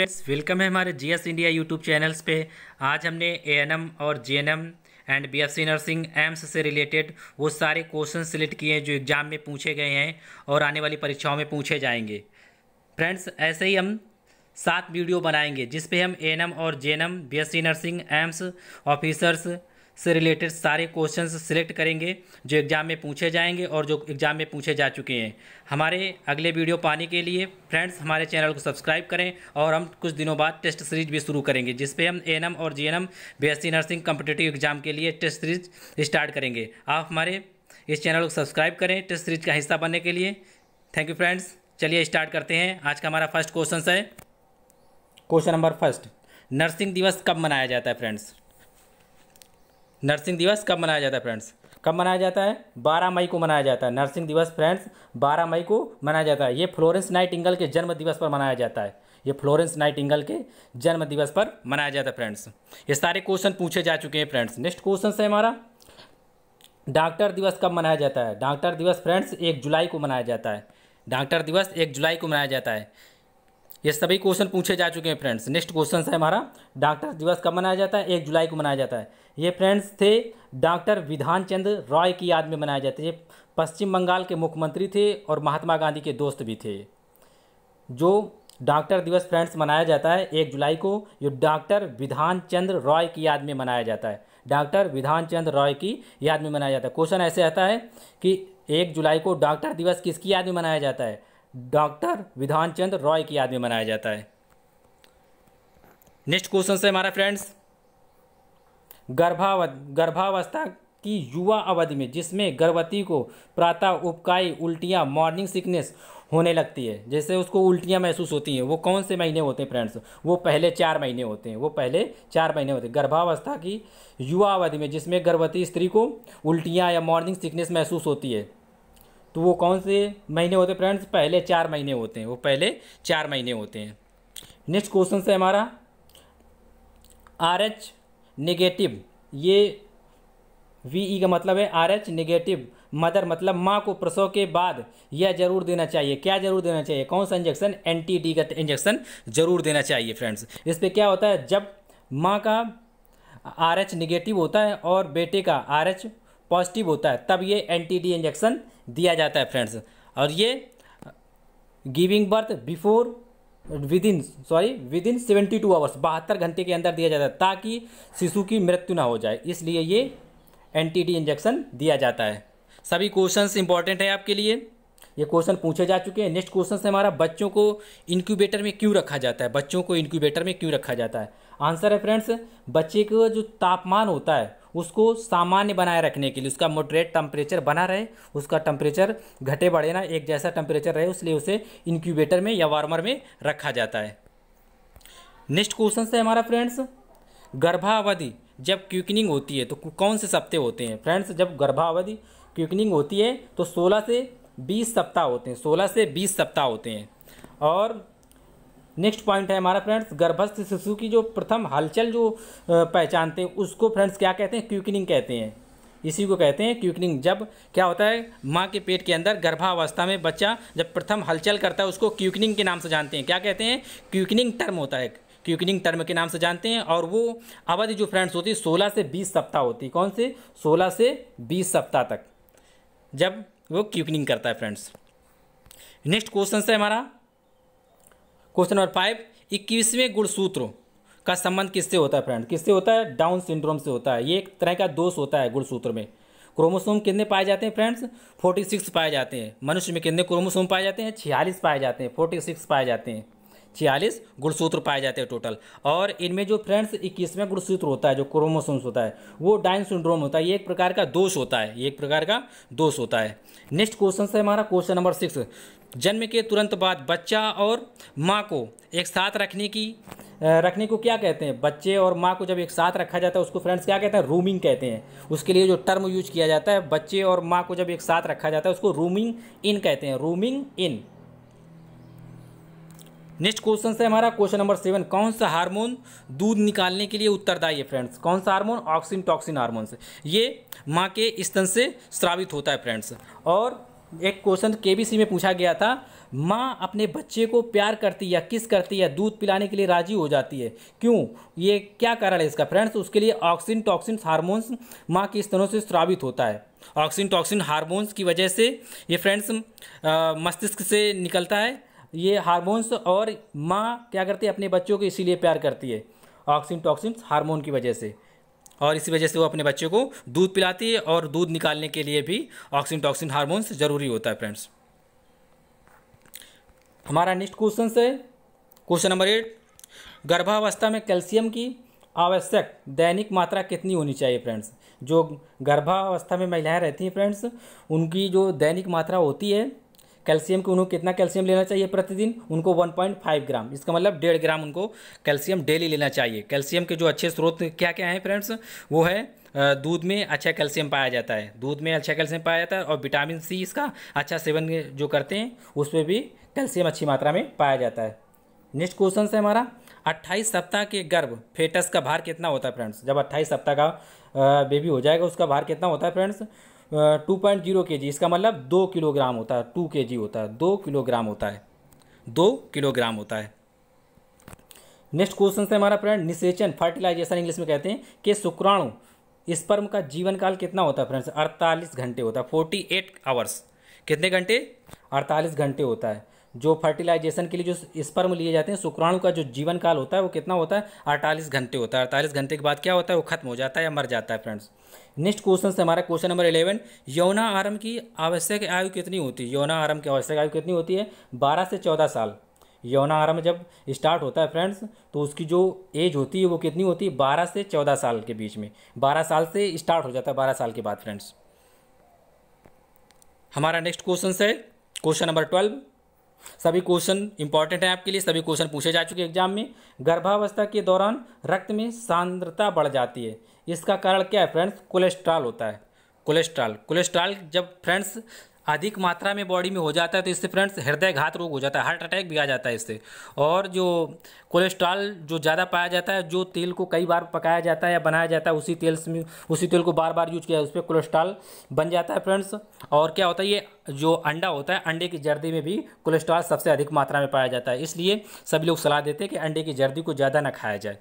friends welcome है हमारे GS India YouTube channels पे आज हमने एएनएम और GNM and BSc nursing AIIMS से रिलेटेड वो सारे क्वेश्चन सिलेक्ट किए हैं जो एग्ज़ाम में पूछे गए हैं और आने वाली परीक्षाओं में पूछे जाएंगे फ्रेंड्स ऐसे ही हम सात वीडियो बनाएंगे जिसपे हम ए और J N nursing AIIMS officers से रिलेटेड सारे क्वेश्चन सिलेक्ट करेंगे जो एग्ज़ाम में पूछे जाएंगे और जो एग्ज़ाम में पूछे जा चुके हैं हमारे अगले वीडियो पाने के लिए फ्रेंड्स हमारे चैनल को सब्सक्राइब करें और हम कुछ दिनों बाद टेस्ट सीरीज भी शुरू करेंगे जिस पे हम ए और GNM BSc nursing competitive exam के लिए टेस्ट सीरीज स्टार्ट करेंगे आप हमारे इस चैनल को सब्सक्राइब करें टेस्ट सीरीज का हिस्सा बनने के लिए थैंक यू फ्रेंड्स चलिए स्टार्ट करते हैं आज का हमारा फर्स्ट क्वेश्चन है क्वेश्चन नंबर फर्स्ट नर्सिंग दिवस कब मनाया जाता है फ्रेंड्स नर्सिंग दिवस कब मनाया जाता है फ्रेंड्स कब मनाया जाता है 12 मई को मनाया जाता है नर्सिंग दिवस फ्रेंड्स 12 मई को मनाया जाता है ये फ्लोरेंस नाइट के जन्म दिवस पर मनाया जाता है ये फ्लोरेंस नाइट के जन्म दिवस पर मनाया जाता है फ्रेंड्स ये सारे क्वेश्चन पूछे जा चुके हैं फ्रेंड्स नेक्स्ट क्वेश्चन है हमारा डॉक्टर दिवस कब मनाया जाता है डॉक्टर दिवस फ्रेंड्स एक जुलाई को मनाया जाता है डॉक्टर दिवस एक जुलाई को मनाया जाता है ये सभी क्वेश्चन पूछे जा चुके हैं फ्रेंड्स नेक्स्ट क्वेश्चन है हमारा डॉक्टर दिवस कब मनाया जाता है एक जुलाई को मनाया जाता है ये फ्रेंड्स थे डॉक्टर विधान चंद्र रॉय की याद में मनाया जाता है ये पश्चिम बंगाल के मुख्यमंत्री थे और महात्मा गांधी के दोस्त भी थे जो डॉक्टर दिवस फ्रेंड्स मनाया जाता है एक जुलाई को ये डॉक्टर विधान चंद्र रॉय की याद में मनाया जाता है डॉक्टर विधान चंद्र रॉय की याद में मनाया जाता है क्वेश्चन ऐसे आता है कि एक जुलाई को डॉक्टर दिवस किसकी याद में मनाया जाता है डॉक्टर विधान रॉय की याद में मनाया जाता है नेक्स्ट क्वेश्चन से हमारा फ्रेंड्स गर्भाव गर्भावस्था की युवा अवधि में जिसमें गर्भवती को प्रातः उपकाई उल्टियाँ मॉर्निंग सिकनेस होने लगती है जैसे उसको उल्टियाँ महसूस होती हैं वो कौन से महीने होते हैं फ्रेंड्स वो पहले चार महीने होते हैं वो पहले चार महीने होते हैं गर्भावस्था की युवा अवधि में जिसमें गर्भवती स्त्री को उल्टियाँ या मॉर्निंग सिकनेस महसूस होती है तो वो कौन से महीने होते हैं फ्रेंड्स पहले चार महीने होते हैं वो पहले चार महीने होते हैं नेक्स्ट क्वेश्चन से हमारा आर एच निगेटिव ये वी ई e का मतलब है आर एच निगेटिव मदर मतलब माँ को प्रसव के बाद यह जरूर देना चाहिए क्या जरूर देना चाहिए कौन सा इंजेक्शन एन टी डी का इंजेक्शन जरूर देना चाहिए फ्रेंड्स इस पर क्या होता है जब माँ का आर एच निगेटिव होता है और बेटे का आर एच पॉजिटिव होता है तब ये एन टी डी इंजेक्शन दिया जाता है फ्रेंड्स और ये giving birth before within sorry within seventy two hours बहत्तर घंटे के अंदर दिया जाता है ताकि शिशु की मृत्यु ना हो जाए इसलिए ये एंटी डी इंजेक्शन दिया जाता है सभी क्वेश्चंस इंपॉर्टेंट है आपके लिए ये क्वेश्चन पूछे जा चुके हैं नेक्स्ट क्वेश्चन है हमारा बच्चों को इनक्यूबेटर में क्यों रखा जाता है बच्चों को इनक्यूबेटर में क्यों रखा जाता है आंसर है फ्रेंड्स बच्चे का जो तापमान होता है उसको सामान्य बनाए रखने के लिए उसका मोडरेट टम्परेचर बना रहे उसका टेम्परेचर घटे बढ़े ना एक जैसा टेम्परेचर रहे उसलिए उसे इंक्यूबेटर में या वार्मर में रखा जाता है नेक्स्ट क्वेश्चन से हमारा फ्रेंड्स गर्भावधि जब क्यूकनिंग होती है तो कौन से सप्ताह होते हैं फ्रेंड्स जब गर्भावधि क्यूकनिंग होती है तो सोलह से बीस सप्ताह होते हैं सोलह से बीस सप्ताह होते हैं और नेक्स्ट पॉइंट है हमारा फ्रेंड्स गर्भस्थ शिशु की जो प्रथम हलचल जो पहचानते हैं उसको फ्रेंड्स क्या कहते हैं क्यूकनिंग कहते हैं इसी को कहते हैं क्यूकनिंग जब क्या होता है माँ के पेट के अंदर गर्भावस्था में बच्चा जब प्रथम हलचल करता है उसको क्यूकनिंग के नाम से जानते हैं क्या कहते हैं क्यूकनिंग टर्म होता है क्यूकनिंग टर्म के नाम से जानते हैं और वो अवधि जो फ्रेंड्स होती है सोलह से बीस सप्ताह होती है कौन से सोलह से बीस सप्ताह तक जब वो क्यूकनिंग करता है फ्रेंड्स नेक्स्ट क्वेश्चन है हमारा क्वेश्चन नंबर फाइव इक्कीसवें गुणसूत्र का संबंध किससे होता है फ्रेंड किससे होता है डाउन सिंड्रोम से होता है ये एक तरह का दोष होता है गुणसूत्र में क्रोमोसोम कितने पाए जाते हैं फ्रेंड्स फोर्टी सिक्स पाए जाते हैं मनुष्य में कितने क्रोमोसोम पाए जाते हैं छियालीस पाए जाते हैं फोर्टी सिक्स पाए जाते हैं छियालीस गुणसूत्र पाए जाते हैं टोटल और इनमें जो फ्रेंड्स इक्कीसवें गुणसूत्र होता है जो क्रोमोसोम्स होता है वो डाइन सिंड्रोम होता है ये एक प्रकार का दोष होता है ये एक प्रकार का दोष होता है नेक्स्ट क्वेश्चन से हमारा क्वेश्चन नंबर सिक्स जन्म के तुरंत बाद बच्चा और माँ को एक साथ रखने की रखने को क्या कहते हैं बच्चे और माँ को जब एक साथ रखा जाता है उसको फ्रेंड्स क्या कहते हैं रूमिंग कहते हैं उसके लिए जो टर्म यूज किया जाता है बच्चे और माँ को जब एक साथ रखा जाता है उसको रूमिंग इन कहते हैं रूमिंग इन नेक्स्ट क्वेश्चन है हमारा क्वेश्चन नंबर सेवन कौन सा हार्मोन दूध निकालने के लिए उत्तरदायी है फ्रेंड्स कौन सा हार्मोन ऑक्सीन टॉक्सिन हार्मोन से ये माँ के स्तन से स्रावित होता है फ्रेंड्स और एक क्वेश्चन केबीसी में पूछा गया था माँ अपने बच्चे को प्यार करती या किस करती या दूध पिलाने के लिए राजी हो जाती है क्यों ये क्या कारण है इसका फ्रेंड्स उसके लिए ऑक्सिन टॉक्सिन हारमोन्स माँ के स्तनों से स्रावित होता है ऑक्सिन टॉक्सिन हारमोन्स की वजह से ये फ्रेंड्स मस्तिष्क से निकलता है ये हार्मोन्स और माँ क्या करती है अपने बच्चों को इसीलिए प्यार करती है ऑक्सिन टॉक्सिन हार्मोन की वजह से और इसी वजह से वो अपने बच्चों को दूध पिलाती है और दूध निकालने के लिए भी ऑक्सीन टॉक्सिन हार्मोन्स ज़रूरी होता है फ्रेंड्स हमारा नेक्स्ट क्वेश्चन है क्वेश्चन नंबर एट गर्भावस्था में कैल्शियम की आवश्यक दैनिक मात्रा कितनी होनी चाहिए फ्रेंड्स जो गर्भावस्था में महिलाएं रहती हैं फ्रेंड्स उनकी जो दैनिक मात्रा होती है कैल्शियम की उन्हें कितना कैल्शियम लेना चाहिए प्रतिदिन उनको 1.5 ग्राम इसका मतलब डेढ़ ग्राम उनको कैल्शियम डेली लेना चाहिए कैल्शियम के जो अच्छे स्रोत क्या क्या हैं फ्रेंड्स वो है दूध में अच्छा कैल्शियम पाया जाता है दूध में अच्छा कैल्शियम पाया जाता है और विटामिन सी इसका अच्छा सेवन जो करते हैं उसमें भी कैल्शियम अच्छी मात्रा में पाया जाता है नेक्स्ट क्वेश्चन है हमारा 28 सप्ताह के गर्भ फेटस का भार कितना होता है फ्रेंड्स जब 28 सप्ताह का बेबी हो जाएगा उसका भार कितना होता है फ्रेंड्स टू पॉइंट जीरो के जी इसका मतलब दो किलोग्राम होता है टू के जी होता है दो किलोग्राम होता है दो किलोग्राम होता है नेक्स्ट क्वेश्चन से हमारा फ्रेंड निषेचन फर्टिलाइजेशन इंग्लिश में कहते हैं कि शुक्राणु स्पर्म का जीवन काल कितना होता है फ्रेंड्स अड़तालीस घंटे होता है फोर्टी एट आवर्स कितने घंटे अड़तालीस घंटे होता है जो फर्टिलाइजेशन के लिए जो स्पर्म लिए जाते हैं शुक्राणु का जो जीवन काल होता है वो कितना होता है अड़तालीस घंटे होता है अड़तालीस घंटे के बाद क्या होता है वो खत्म हो जाता है या मर जाता है फ्रेंड्स नेक्स्ट क्वेश्चन से हमारा क्वेश्चन नंबर इलेवन यौना आरंभ की आवश्यक आयु कितनी होती है यौना आरंभ की आवश्यक आयु कितनी होती है बारह से चौदह साल यौना आरंभ जब स्टार्ट होता है फ्रेंड्स तो उसकी जो एज होती है वो कितनी होती है बारह से चौदह साल के बीच में बारह साल से स्टार्ट हो जाता है बारह साल के बाद फ्रेंड्स हमारा नेक्स्ट क्वेश्चन है क्वेश्चन नंबर ट्वेल्व सभी क्वेश्चन इंपॉर्टेंट है आपके लिए सभी क्वेश्चन पूछे जा चुके एग्जाम में गर्भावस्था के दौरान रक्त में सांद्रता बढ़ जाती है इसका कारण क्या है फ्रेंड्स कोलेस्ट्रॉल होता है कोलेस्ट्रॉल कोलेस्ट्रॉल जब फ्रेंड्स अधिक मात्रा में बॉडी में हो जाता है तो इससे फ्रेंड्स हृदय घात रोग हो जाता है हार्ट अटैक भी आ जाता है इससे और जो कोलेस्ट्रॉल जो ज़्यादा पाया जाता है जो तेल को कई बार पकाया जाता है या बनाया जाता है उसी तेल में उसी तेल को बार बार यूज किया उस पर कोलेस्ट्रॉल बन जाता है फ्रेंड्स और क्या होता है ये जो अंडा होता है अंडे की जर्दी में भी कोलेस्ट्रॉल सबसे अधिक मात्रा में पाया जाता है इसलिए सभी लोग सलाह देते हैं कि अंडे की जर्दी को ज़्यादा ना खाया जाए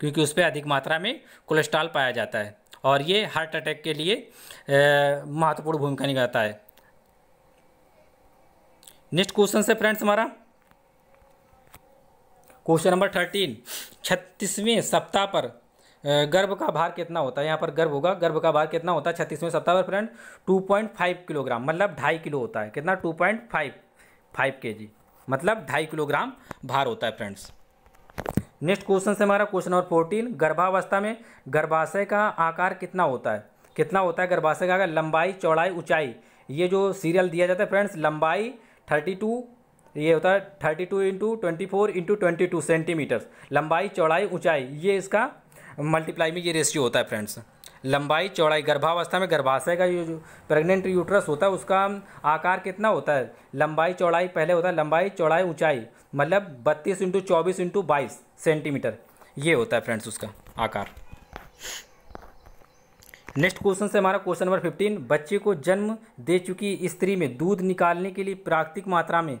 क्योंकि उस पर अधिक मात्रा में कोलेस्ट्रॉल पाया जाता है और ये हार्ट अटैक के लिए महत्वपूर्ण भूमिका निभाता है नेक्स्ट क्वेश्चन से फ्रेंड्स हमारा क्वेश्चन नंबर थर्टीन छत्तीसवें सप्ताह पर गर्भ का भार कितना होता है यहाँ पर गर्भ होगा गर्भ का भार कितना होता है छत्तीसवें सप्ताह पर friend two point five kilogram मतलब ढाई किलो होता है कितना टू पॉइंट फाइव फाइव के जी मतलब ढाई किलोग्राम भार होता है फ्रेंड्स नेक्स्ट क्वेश्चन से हमारा क्वेश्चन नंबर फोर्टीन गर्भावस्था में गर्भाशय का आकार कितना होता है कितना होता है गर्भाशय का आकार लंबाई चौड़ाई ऊंचाई ये जो सीरियल दिया जाता है फ्रेंड्स लंबाई थर्टी टू ये होता है thirty two into twenty four into twenty two centimeters लंबाई चौड़ाई ऊंचाई ये इसका मल्टीप्लाई में ये रेशियो होता है फ्रेंड्स लंबाई चौड़ाई गर्भावस्था में गर्भाशय का जो प्रेग्नेंट यूट्रस होता है उसका आकार कितना होता है लंबाई चौड़ाई पहले होता है लंबाई चौड़ाई ऊंचाई मतलब बत्तीस इंटू चौबीस इंटू बाईस सेंटीमीटर ये होता है फ्रेंड्स उसका आकार नेक्स्ट क्वेश्चन से हमारा क्वेश्चन नंबर फिफ्टीन बच्चे को जन्म दे चुकी स्त्री में दूध निकालने के लिए प्राकृतिक मात्रा में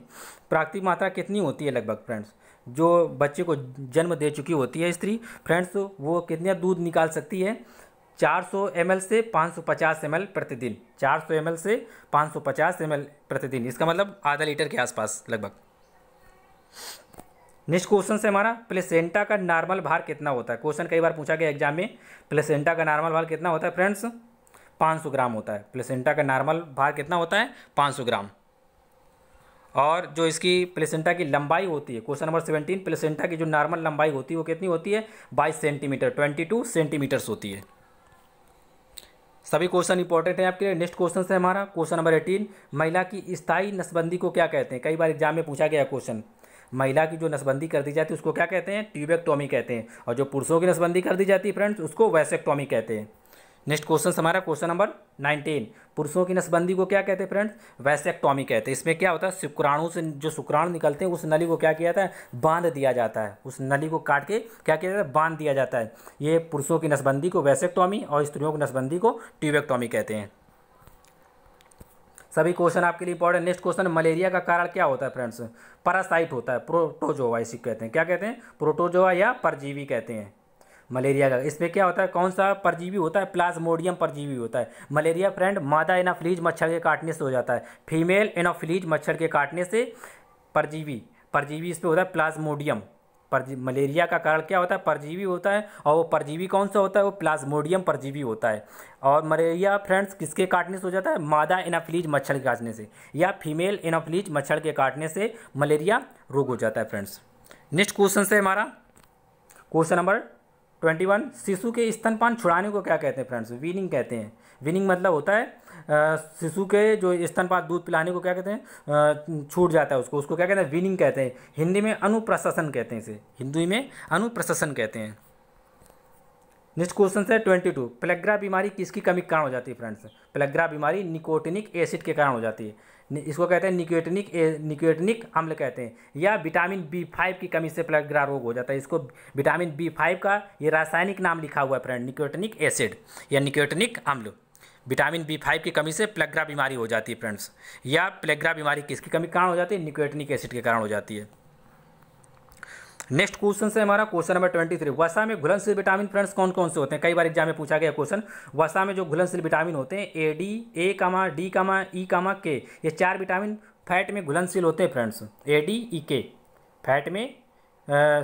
प्राकृतिक मात्रा कितनी होती है लगभग फ्रेंड्स जो बच्चे को जन्म दे चुकी होती है स्त्री फ्रेंड्स वो कितना दूध निकाल सकती है 400 ml से 550 ml प्रतिदिन 400 ml से 550 ml प्रतिदिन इसका मतलब आधा लीटर के आसपास लगभग नेक्स्ट क्वेश्चन से हमारा प्लेसेंटा का नॉर्मल भार कितना होता है क्वेश्चन कई बार पूछा गया एग्जाम में प्लेसेंटा का नॉर्मल भार कितना होता है फ्रेंड्स 500 ग्राम होता है प्लेसेंटा का नॉर्मल भार कितना होता है 500 ग्राम और जो इसकी प्लेसेंटा की लंबाई होती है क्वेश्चन नंबर सेवेंटीन प्लेसेंटा की जो नॉर्मल लंबाई होती है वो कितनी होती है बाईस सेंटीमीटर ट्वेंटी टू सेंटीमीटर्स होती है सभी क्वेश्चन इंपॉर्टेंट है आपके लिए नेक्स्ट क्वेश्चन से हमारा क्वेश्चन नंबर एटीन महिला की स्थायी नसबंदी को क्या कहते हैं कई बार एग्जाम में पूछा गया क्वेश्चन महिला की जो नसबंदी कर दी जाती है उसको क्या कहते हैं ट्यूबेक्टोमी कहते हैं और जो पुरुषों की नसबंदी कर दी जाती है फ्रेंड्स उसको वैसेक्टोमी कहते हैं नेक्स्ट क्वेश्चन हमारा क्वेश्चन नंबर नाइनटीन पुरुषों की नसबंदी को क्या कहते हैं फ्रेंड्स वैसेक्टोमी कहते हैं इसमें क्या होता है शुक्राणु से जो शुक्राणु निकलते हैं उस नली को क्या किया जाता है बांध दिया जाता है उस नली को काट के क्या किया जाता है बांध दिया जाता है ये पुरुषों की नसबंदी को वैसेक्टॉमी और स्त्रियों की नसबंदी को ट्यूबेक्टॉमी कहते हैं सभी क्वेश्चन आपके लिए इंपॉर्टेंट नेक्स्ट क्वेश्चन मलेरिया का कारण क्या होता है फ्रेंड्स पैरासाइट होता है प्रोटोजोआ इसी कहते हैं क्या कहते हैं प्रोटोजोआ या परजीवी कहते हैं मलेरिया का इसमें क्या होता है कौन सा परजीवी होता है प्लाज्मोडियम परजीवी होता है मलेरिया फ्रेंड मादा एनाफ्लीज मच्छर के काटने से हो जाता है फीमेल एनाफ्लीज मच्छर के काटने से परजीवी परजीवी इस पर होता है प्लाज्मोडियम परजी मलेरिया का कारण क्या होता है परजीवी होता है और वो परजीवी कौन सा होता है वो प्लाज्मोडियम परजीवी होता है और मलेरिया फ्रेंड्स किसके काटने से हो जाता है मादा इनाफ्लीज मच्छर के काटने से या फीमेल इनाफ्लीज मच्छर के काटने से मलेरिया रोग हो जाता है फ्रेंड्स नेक्स्ट क्वेश्चन से हमारा क्वेश्चन नंबर ट्वेंटी वन शिशु के स्तनपान छुड़ाने को क्या कहते हैं फ्रेंड्स विनिंग कहते हैं विनिंग मतलब होता है शिशु के जो स्तनपात दूध पिलाने को क्या कहते हैं छूट जाता है उसको उसको क्या कहते हैं विनिंग कहते हैं हिंदी में अनुप्रशासन कहते हैं इसे हिंदी में अनुप्रशासन कहते हैं नेक्स्ट क्वेश्चन है ट्वेंटी टू प्लेग्रा बीमारी किसकी कमी के कारण हो जाती है फ्रेंड्स प्लेग्रा बीमारी निकोटिनिक एसिड के कारण हो जाती है इसको कहते हैं निकोटिनिक निकोटिनिक अम्ल कहते हैं या विटामिन बी फाइव की कमी से प्लेग्रा रोग हो जाता है इसको विटामिन बी फाइव का ये रासायनिक नाम लिखा हुआ है फ्रेंड निकोटिनिक एसिड या निकोटिनिक अम्ल विटामिन बी फाइव की कमी से प्लेग्रा बीमारी हो जाती है फ्रेंड्स या प्लेग्रा बीमारी किसकी कमी कारण हो जाती है निकोटिनिक एसिड के कारण हो जाती है नेक्स्ट क्वेश्चन से हमारा क्वेश्चन नंबर ट्वेंटी थ्री वसा में घुलनशील विटामिन फ्रेंड्स कौन कौन से होते हैं कई बार एग्जाम में पूछा गया क्वेश्चन वसा में जो घुलनशील विटामिन होते हैं A D A comma D कामा ई कामा के ये चार विटामिन फैट में घुलनशील होते हैं फ्रेंड्स ए डी ई के फैट में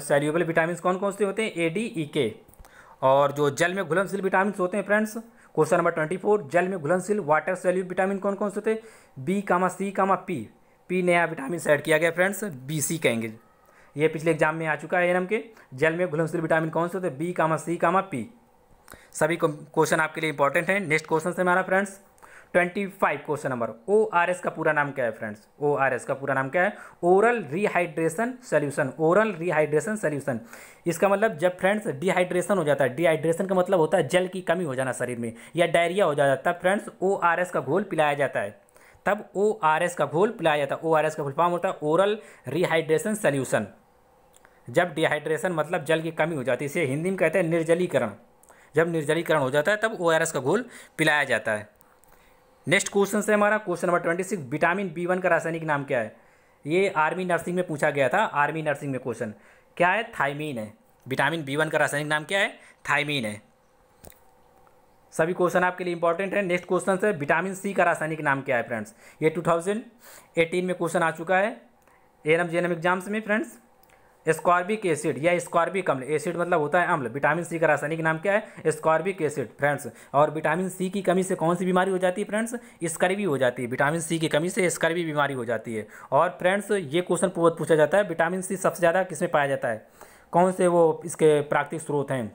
सेल्यूबल विटामिन कौन कौन से होते हैं ए डी ई के और जो जल में घुलनशील विटामिन होते हैं friends question number twenty four जल में घुलनशील वाटर सैल्यूट विटामिन कौन कौन से होते B comma C comma P P नया विटामिन से ऐड किया गया फ्रेंड्स बी सी कहेंगे ये पिछले एग्जाम में आ चुका है एनम के जल में घुलनशील विटामिन कौन से होते B comma C comma P सभी क्वेश्चन आपके लिए इंपॉर्टेंट है नेक्स्ट क्वेश्चन से हमारा friends twenty five question number O R S का पूरा नाम क्या है फ्रेंड्स ओ आर एस का पूरा नाम क्या है oral rehydration solution oral rehydration solution इसका मतलब जब फ्रेंड्स डिहाइड्रेशन हो जाता है डिहाइड्रेशन का मतलब होता है जल की कमी हो जाना शरीर में या डायरिया हो जाता है फ्रेंड्स ओ आर एस का घोल पिलाया जाता है तब ओ आर एस का घोल पिलाया जाता है ओ आर एस का घोल फॉर्म होता है ओरल रिहाइड्रेशन सोल्यूशन जब डिहाइड्रेशन मतलब जल की कमी हो जाती है इसे हिंदी में कहते हैं निर्जलीकरण जब निर्जलीकरण हो जाता है तब ओ आर एस का घोल पिलाया जाता है नेक्स्ट क्वेश्चन से हमारा question number twenty six vitamin B one का रासायनिक नाम क्या है ये आर्मी नर्सिंग में पूछा गया था आर्मी नर्सिंग में क्वेश्चन क्या है थाइमीन है विटामिन बी वन का रासायनिक नाम क्या है थाइमीन है सभी क्वेश्चन आपके लिए इंपॉर्टेंट है नेक्स्ट क्वेश्चन से विटामिन सी का रासायनिक नाम क्या है फ्रेंड्स ये टू में क्वेश्चन आ चुका है एनम जेनम एग्जाम्स में फ्रेंड्स स्कॉर्बिक एसिड या स्कॉर्बिक अम्ल एसिड मतलब होता है अम्ल विटामिन सी का रासायनिक नाम क्या है स्कॉर्बिक एसिड फ्रेंड्स और विटामिन सी की कमी से कौन सी बीमारी हो जाती है फ्रेंड्स स्कर्वी हो जाती है विटामिन सी की कमी से स्कर्वी बीमारी हो जाती है और फ्रेंड्स ये क्वेश्चन बहुत पूछा जाता है विटामिन सी सबसे ज़्यादा किस में पाया जाता है कौन से वो इसके प्राकृतिक स्रोत हैं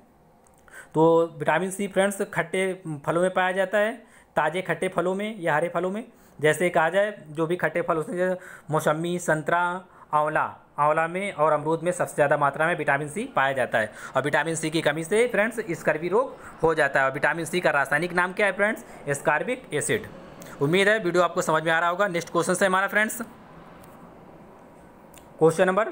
तो विटामिन सी फ्रेंड्स खट्टे फलों में पाया जाता है ताज़े खट्टे फलों में या हरे फलों में जैसे कहा जाए जो भी खट्टे फल उसमें मौसमी संतरा आंवला आंवला में और अमरूद में सबसे ज़्यादा मात्रा में विटामिन सी पाया जाता है और विटामिन सी की कमी से फ्रेंड्स स्कर्वी रोग हो जाता है और विटामिन सी का रासायनिक नाम क्या है फ्रेंड्स स्कार्बिक एसिड उम्मीद है वीडियो आपको समझ में आ रहा होगा नेक्स्ट क्वेश्चन से हमारा friends question number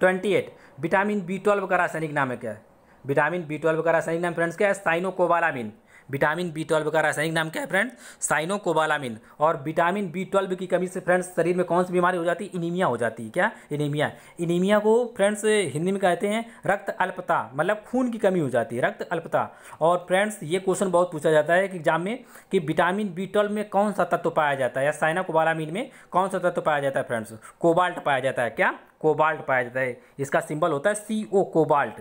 twenty eight vitamin B twelve का रासायनिक नाम है क्या है विटामिन बी ट्वेल्व का रासायनिक नाम फ्रेंड्स क्या है साइनोकोबालामिन विटामिन बी ट्वेल्व का रासायनिक नाम क्या है फ्रेंड्स साइनोकोबालामिन और विटामिन बी ट्वेल्व की कमी से फ्रेंड्स शरीर में कौन सी बीमारी हो जाती है इनीमिया हो जाती है क्या इनीमिया इनीमिया को फ्रेंड्स हिंदी में कहते हैं रक्त अल्पता मतलब खून की कमी हो जाती है रक्त अल्पता और फ्रेंड्स ये क्वेश्चन बहुत पूछा जाता है कि एग्जाम में कि विटामिन बी ट्वेल्व में कौन सा तत्व पाया जाता है या साइनाकोबालामिन में कौन सा तत्व पाया जाता है फ्रेंड्स कोबाल्ट पाया जाता है क्या कोबाल्ट पाया जाता है इसका सिंबल होता है सी ओ कोबाल्ट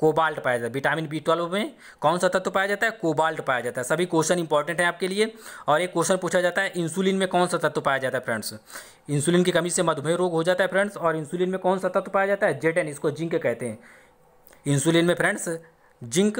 कोबाल्ट पाया जाता है विटामिन बी ट्वेल्व में कौन सा तत्व पाया जाता है कोबाल्ट पाया जाता है सभी क्वेश्चन इंपॉर्टेंट है आपके लिए और एक क्वेश्चन पूछा जाता है इंसुलिन में कौन सा तत्व पाया जाता है फ्रेंड्स इंसुलिन की कमी से मधुमेह रोग हो जाता है फ्रेंड्स और इंसुलिन में कौन सा तत्व पाया जाता है जेडन इसको जिंक कहते हैं इंसुलिन में फ्रेंड्स जिंक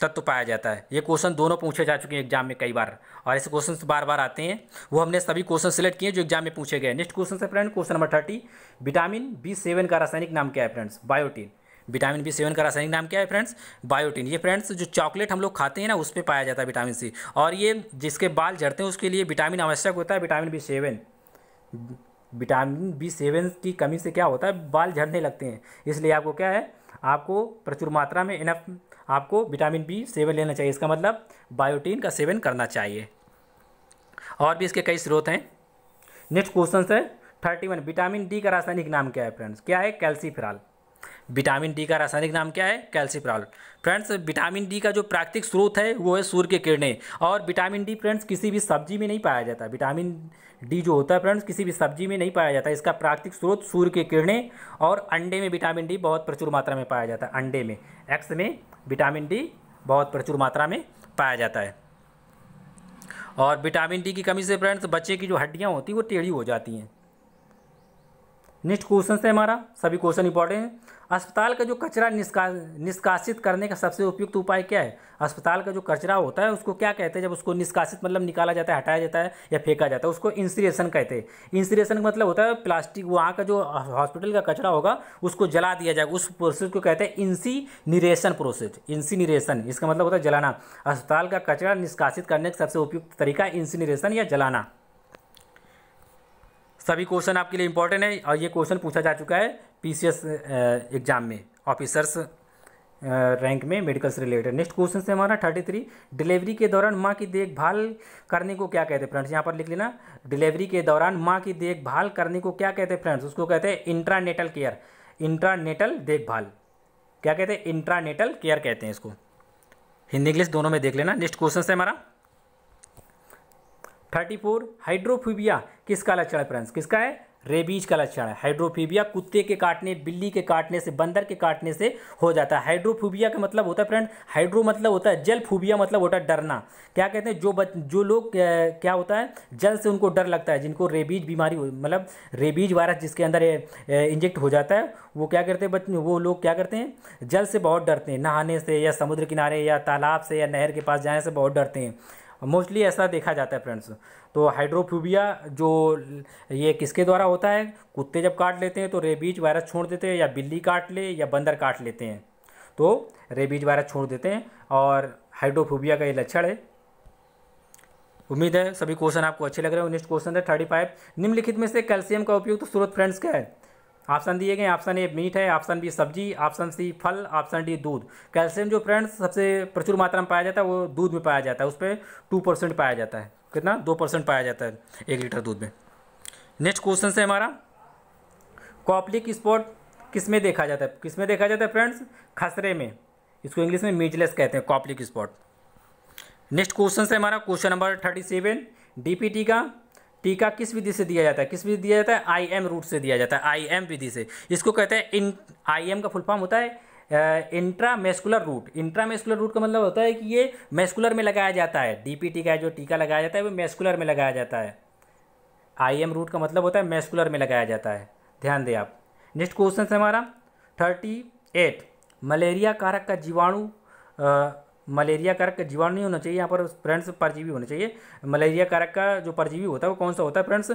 तत्व पाया जाता है ये क्वेश्चन दोनों पूछे जा चुके हैं एग्जाम में कई बार और ऐसे क्वेश्चन बार बार आते हैं वो हमने सभी क्वेश्चन सेलेक्ट किए जो एग्जाम में पूछे गए नेक्स्ट क्वेश्चन है friend question number thirty vitamin B seven का रासायनिक नाम क्या है friends biotin vitamin B seven का रासायनिक नाम क्या है फ्रेंड्स बायोटिन ये फ्रेंड्स जो चॉकलेट हम लोग खाते हैं ना उस पर पाया जाता है विटामिन सी और ये जिसके बाल झड़ते हैं उसके लिए विटामिन आवश्यक होता है vitamin B seven vitamin B seven की कमी से क्या होता है बाल झड़ने लगते हैं इसलिए आपको क्या है आपको प्रचुर मात्रा में इनफ आपको विटामिन बी सेवन लेना चाहिए इसका मतलब बायोटीन का सेवन करना चाहिए और भी इसके कई स्रोत हैं नेक्स्ट क्वेश्चन है थर्टी वन विटामिन डी का रासायनिक नाम क्या है फ्रेंड्स क्या है कैल्सीफिराल विटामिन डी का रासायनिक नाम क्या है कैल्सीफ्रॉल फ्रेंड्स विटामिन डी का जो प्राकृतिक स्रोत है वो है सूर्य के किरणें और विटामिन डी फ्रेंड्स किसी भी सब्जी में नहीं पाया जाता विटामिन डी जो होता है फ्रेंड्स किसी भी सब्जी में नहीं पाया जाता इसका प्राकृतिक स्रोत सूर्य के किरणें और अंडे में विटामिन डी बहुत प्रचुर मात्रा में पाया जाता है अंडे में एक्स में विटामिन डी बहुत प्रचुर मात्रा में पाया जाता है और विटामिन डी की कमी से फ्रेंड्स बच्चे की जो हड्डियाँ होती हैं वो टेढ़ी हो जाती हैं नेक्स्ट क्वेश्चन है हमारा सभी क्वेश्चन इंपॉर्टेंट हैं अस्पताल का जो कचरा निष्का निष्कासित करने का सबसे उपयुक्त उपाय क्या है अस्पताल का जो कचरा होता है उसको क्या कहते हैं जब उसको निष्कासित मतलब निकाला जाता है हटाया जाता है या फेंका जाता है उसको इंसरेशन कहते हैं इंसरेशन का मतलब होता है प्लास्टिक वहाँ का जो हॉस्पिटल का कचरा होगा उसको जला दिया जाएगा उस प्रोसेस को कहते हैं इंसीनिरेशन प्रोसेस इंसीनिरेशन इसका मतलब होता है जलाना अस्पताल का कचरा निष्कासित करने का सबसे उपयुक्त तरीका इंसीनिरेशन या जलाना सभी क्वेश्चन आपके लिए इंपॉर्टेंट है और ये क्वेश्चन पूछा जा चुका है पीसीएस एग्जाम uh, में ऑफिसर्स रैंक uh, में मेडिकल से रिलेटेड नेक्स्ट क्वेश्चन से हमारा थर्टी थ्री डिलीवरी के दौरान माँ की देखभाल करने को क्या कहते हैं फ्रेंड्स यहाँ पर लिख लेना डिलीवरी के दौरान माँ की देखभाल करने को क्या कहते हैं फ्रेंड्स उसको कहते हैं इंट्रानेटल केयर इंट्रानेटल देखभाल क्या कहते हैं इंट्रानेटल केयर कहते हैं इसको हिंदी इंग्लिश दोनों में देख लेना नेक्स्ट क्वेश्चन से हमारा थर्टी फोर हाइड्रोफीबिया किसका लक्षण है फ्रेंड्स किसका है रेबीज का लक्षण है हाइड्रोफीबिया कुत्ते के काटने बिल्ली के काटने से बंदर के काटने से हो जाता है हाइड्रोफोबिया का मतलब होता है फ्रेंड हाइड्रो मतलब होता है जल फोबिया मतलब होता है डरना क्या कहते हैं जो बच, जो लोग क्या होता है जल से उनको डर लगता है जिनको रेबीज बीमारी मतलब रेबीज वायरस जिसके अंदर इंजेक्ट हो जाता है वो क्या करते हैं वो लोग क्या करते हैं जल से बहुत डरते हैं नहाने से या समुद्र किनारे या तालाब से या नहर के पास जाने से बहुत डरते हैं मोस्टली ऐसा देखा जाता है फ्रेंड्स तो हाइड्रोफ्यूबिया जो ये किसके द्वारा होता है कुत्ते जब काट लेते हैं तो रेबीज वायरस छोड़ देते हैं या बिल्ली काट ले या बंदर काट लेते हैं तो रेबीज वायरस छोड़ देते हैं और हाइड्रोफोबिया का ये लक्षण है उम्मीद है सभी क्वेश्चन आपको अच्छे लग रहे हैं नेक्स्ट क्वेश्चन है थर्टी फाइव निम्नलिखित में से कैल्शियम का उपयुक्त तो स्रोत फ्रेंड्स क्या है ऑप्शन दिए गए ऑप्शन ए मीट है ऑप्शन बी सब्जी ऑप्शन सी फल ऑप्शन डी दूध कैल्शियम जो फ्रेंड्स सबसे प्रचुर मात्रा में पाया जाता है वो दूध में पाया जाता है उस पर टू परसेंट पाया जाता है कितना दो परसेंट पाया जाता है एक लीटर दूध में नेक्स्ट क्वेश्चन है हमारा कॉपलिक स्पॉट किस में देखा जाता है किस में देखा जाता है फ्रेंड्स खसरे में इसको इंग्लिश में मीजलेस कहते हैं कॉपलिक स्पॉट नेक्स्ट क्वेश्चन है हमारा question number thirty seven T का टीका किस विधि से दिया जाता है किस विधि दिया जाता है आई एम रूट से दिया जाता है आई एम विधि से इसको कहते हैं इन आई एम का फुल फॉर्म होता है इंट्रामेस्कुलर रूट इंट्रामेस्कुलर रूट का मतलब होता है कि ये मेस्कुलर में लगाया जाता है डीपीटी का जो टीका लगाया जाता है वो मेस्कुलर में लगाया जाता है आई एम रूट का मतलब होता है मेस्कुलर में लगाया जाता है ध्यान दें आप नेक्स्ट क्वेश्चन है हमारा थर्टी एट मलेरिया कारक का जीवाणु मलेरिया कारक का जीवाणु नहीं होना चाहिए यहाँ पर फ्रेंड्स परजीवी होना चाहिए मलेरिया कारक का जो परजीवी होता है वो कौन सा होता है फ्रेंड्स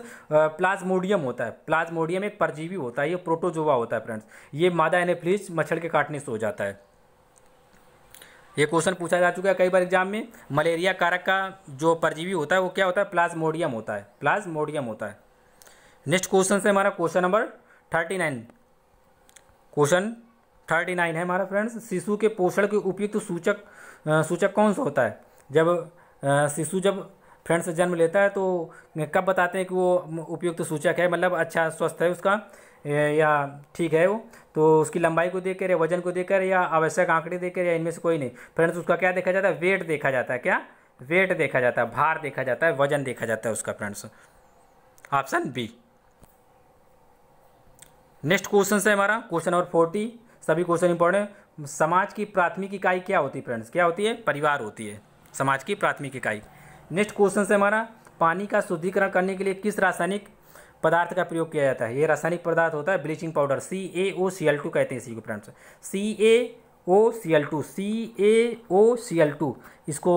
प्लाज्मोडियम होता है प्लाज्मोडियम एक परजीवी होता है ये प्रोटोजोवा होता है फ्रेंड्स ये मादा एनेफ्लिज मच्छर के काटने से हो जाता है ये क्वेश्चन पूछा जा चुका है कई बार एग्जाम में मलेरिया कारक का जो परजीवी होता है वो क्या होता है प्लाज्मोडियम होता है प्लाज्मोडियम होता है नेक्स्ट क्वेश्चन से हमारा question number thirty nine question thirty nine है हमारा फ्रेंड्स शिशु के पोषण के उपयुक्त सूचक सूचक कौन सा होता है जब शिशु जब फ्रेंड से जन्म लेता है तो कब बताते हैं कि वो उपयुक्त तो सूचक है मतलब अच्छा स्वस्थ है उसका या ठीक है वो तो उसकी लंबाई को देखकर या वजन को देखकर या आवश्यक आंकड़े देखकर या इनमें से कोई नहीं फ्रेंड्स उसका क्या देखा जाता है वेट देखा जाता है क्या वेट देखा जाता है भार देखा जाता है वजन देखा जाता है उसका friends option B next question है हमारा क्वेश्चन नंबर फोर्टी सभी क्वेश्चन इंपॉर्टेंट समाज की प्राथमिक इकाई क्या होती है फ्रेंड्स क्या होती है परिवार होती है समाज की प्राथमिक इकाई नेक्स्ट क्वेश्चन से हमारा पानी का शुद्धिकरण करने के लिए किस रासायनिक पदार्थ का प्रयोग किया जाता है ये रासायनिक पदार्थ होता है bleaching powder C A O C L two कहते हैं इसी को friends C A O C L two C A O C L two इसको